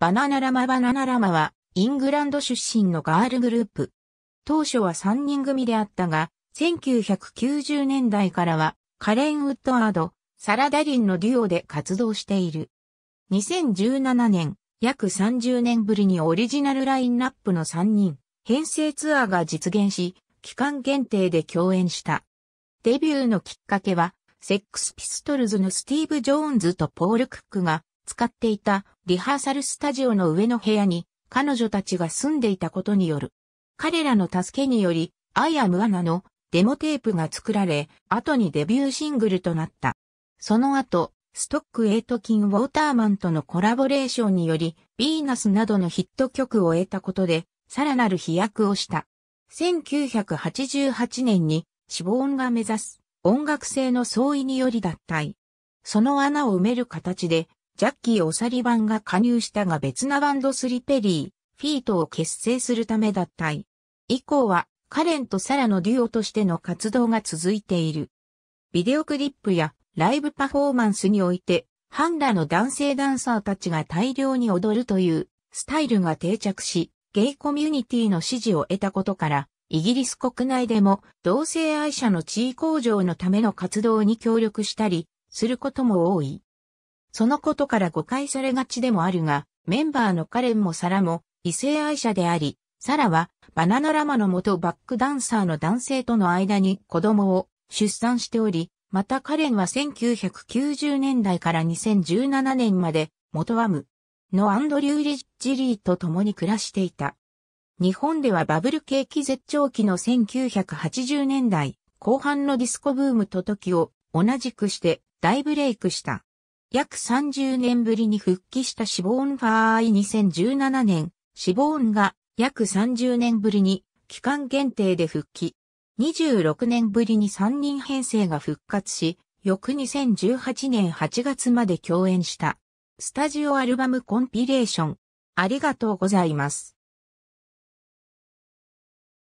バナナラマバナナラマは、イングランド出身のガールグループ。当初は3人組であったが、1990年代からは、カレン・ウッドアード、サラダリンのデュオで活動している。2017年、約30年ぶりにオリジナルラインナップの3人、編成ツアーが実現し、期間限定で共演した。デビューのきっかけは、セックスピストルズのスティーブ・ジョーンズとポール・クックが使っていたリハーサルスタジオの上の部屋に彼女たちが住んでいたことによる。彼らの助けにより、アイアムアナのデモテープが作られ、後にデビューシングルとなった。その後、ストック・エイト・キン・ウォーターマンとのコラボレーションにより、ヴィーナスなどのヒット曲を得たことで、さらなる飛躍をした。1988年に、シボーンが目指す音楽性の相違により脱退。その穴を埋める形で、ジャッキー・オサリバンが加入したが別なバンドスリペリー、フィートを結成するため脱退。以降は、カレンとサラのデュオとしての活動が続いている。ビデオクリップやライブパフォーマンスにおいて、ハンラの男性ダンサーたちが大量に踊るというスタイルが定着し、ゲイコミュニティの支持を得たことから、イギリス国内でも同性愛者の地位向上のための活動に協力したりすることも多い。そのことから誤解されがちでもあるが、メンバーのカレンもサラも異性愛者であり、サラはバナナラマの元バックダンサーの男性との間に子供を出産しており、またカレンは1990年代から2017年まで元ワムのアンドリュー・リッジリーと共に暮らしていた。日本ではバブル景気絶頂期の1980年代後半のディスコブームと時を同じくして大ブレイクした。約30年ぶりに復帰したシボーン・ファーイ2017年、シボーンが約30年ぶりに期間限定で復帰。26年ぶりに3人編成が復活し、翌2018年8月まで共演した。スタジオアルバムコンピレーション。ありがとうございます。